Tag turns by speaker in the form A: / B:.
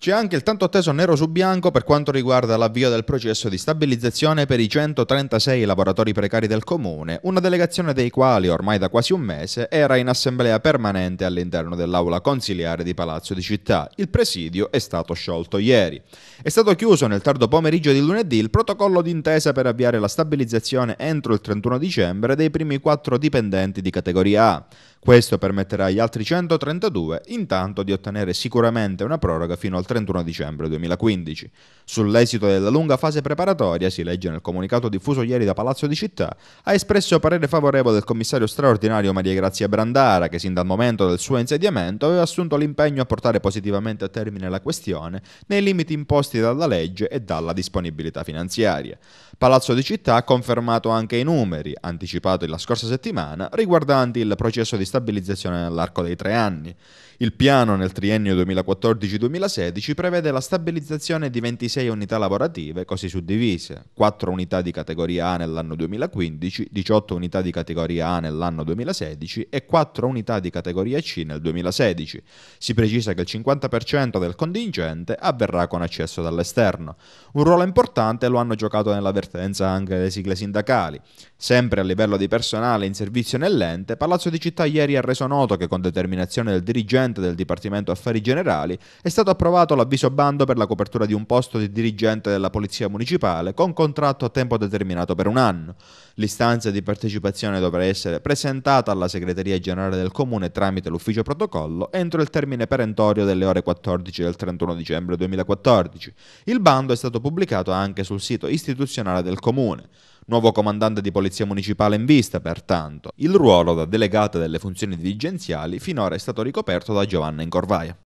A: C'è anche il tanto atteso nero su bianco per quanto riguarda l'avvio del processo di stabilizzazione per i 136 lavoratori precari del comune, una delegazione dei quali ormai da quasi un mese era in assemblea permanente all'interno dell'aula consiliare di Palazzo di Città. Il presidio è stato sciolto ieri. È stato chiuso nel tardo pomeriggio di lunedì il protocollo d'intesa per avviare la stabilizzazione entro il 31 dicembre dei primi quattro dipendenti di categoria A. Questo permetterà agli altri 132 intanto di ottenere sicuramente una proroga fino al 31 dicembre 2015. Sull'esito della lunga fase preparatoria, si legge nel comunicato diffuso ieri da Palazzo di Città, ha espresso parere favorevole del commissario straordinario Maria Grazia Brandara, che sin dal momento del suo insediamento aveva assunto l'impegno a portare positivamente a termine la questione nei limiti imposti dalla legge e dalla disponibilità finanziaria. Palazzo di Città ha confermato anche i numeri, anticipati la scorsa settimana, riguardanti il processo di stabilizzazione nell'arco dei tre anni. Il piano nel triennio 2014-2016 2012 prevede la stabilizzazione di 26 unità lavorative, così suddivise, 4 unità di categoria A nell'anno 2015, 18 unità di categoria A nell'anno 2016 e 4 unità di categoria C nel 2016. Si precisa che il 50% del contingente avverrà con accesso dall'esterno. Un ruolo importante lo hanno giocato nell'avvertenza anche le sigle sindacali. Sempre a livello di personale in servizio nell'ente, Palazzo di Città ieri ha reso noto che con determinazione del dirigente del Dipartimento Affari Generali è stato approvato stato l'avviso a bando per la copertura di un posto di dirigente della Polizia Municipale con contratto a tempo determinato per un anno. L'istanza di partecipazione dovrà essere presentata alla Segreteria Generale del Comune tramite l'ufficio protocollo entro il termine perentorio delle ore 14 del 31 dicembre 2014. Il bando è stato pubblicato anche sul sito istituzionale del Comune. Nuovo comandante di Polizia Municipale in vista, pertanto. Il ruolo da delegata delle funzioni dirigenziali finora è stato ricoperto da Giovanna Incorvaia.